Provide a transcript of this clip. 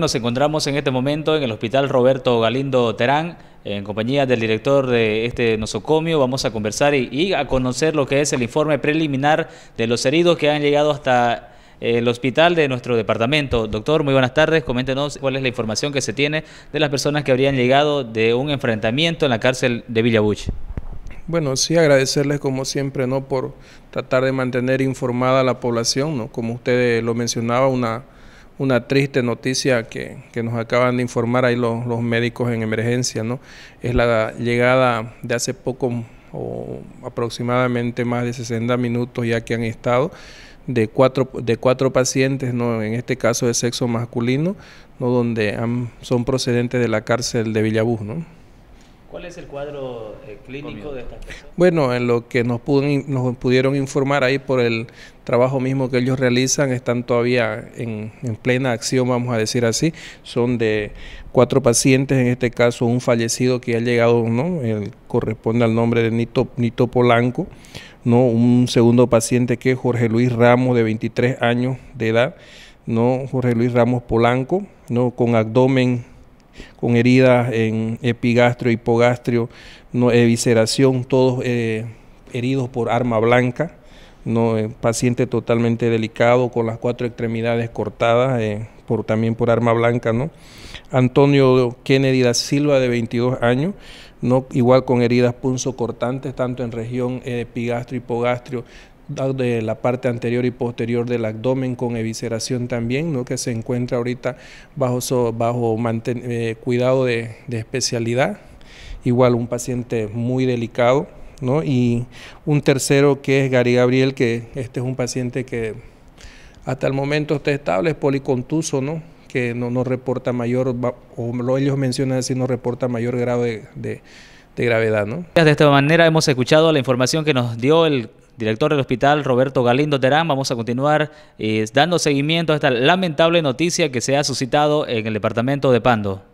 Nos encontramos en este momento en el Hospital Roberto Galindo Terán, en compañía del director de este nosocomio. Vamos a conversar y, a conocer lo que es el informe preliminar de los heridos que han llegado hasta eh, el hospital de nuestro departamento. Doctor, muy buenas tardes. Coméntenos cuál es la información que se tiene de las personas que habrían llegado de un enfrentamiento en la cárcel de Villabuche. Bueno, sí, agradecerles como siempre, ¿no? Por tratar de mantener informada a la población, ¿no? Como usted lo mencionaba, una una triste noticia que, que nos acaban de informar ahí los, los, médicos en emergencia, ¿no? Es la llegada de hace poco o aproximadamente más de 60 minutos ya que han estado de cuatro, de cuatro pacientes, ¿no? en este caso de sexo masculino, ¿no? donde son procedentes de la cárcel de Villabús. ¿no? ¿Cuál es el cuadro eh, clínico de esta persona? Bueno, en lo que nos, nos pudieron informar ahí por el trabajo mismo que ellos realizan, están todavía en, plena acción, vamos a decir así. Son de cuatro pacientes, en este caso un fallecido que ha llegado, ¿no? corresponde al nombre de Nito, Nito Polanco, ¿no? Un segundo paciente que es Jorge Luis Ramos, de 23 años de edad, ¿no? Jorge Luis Ramos Polanco, ¿no? Con abdomen con heridas en epigastrio, hipogastrio, no, evisceración, eh, todos eh, heridos por arma blanca. No, eh, paciente totalmente delicado con las cuatro extremidades cortadas por, también por arma blanca, ¿no? Antonio Kennedy da Silva de 22 años, no igual con heridas cortantes tanto en región epigastrio, hipogastrio, de la parte anterior y posterior del abdomen con evisceración también, ¿no? que se encuentra ahorita bajo, bajo eh, cuidado de, especialidad. Igual un paciente muy delicado. ¿no? Y un tercero que es Gary Gabriel, que este es un paciente que hasta el momento está estable, es policontuso, ¿no? que no, no reporta mayor, o lo ellos mencionan así, no reporta mayor grado de, de gravedad. ¿no? De esta manera hemos escuchado la información que nos dio el director del hospital Roberto Galindo Terán. Vamos a continuar eh, dando seguimiento a esta lamentable noticia que se ha suscitado en el departamento de Pando.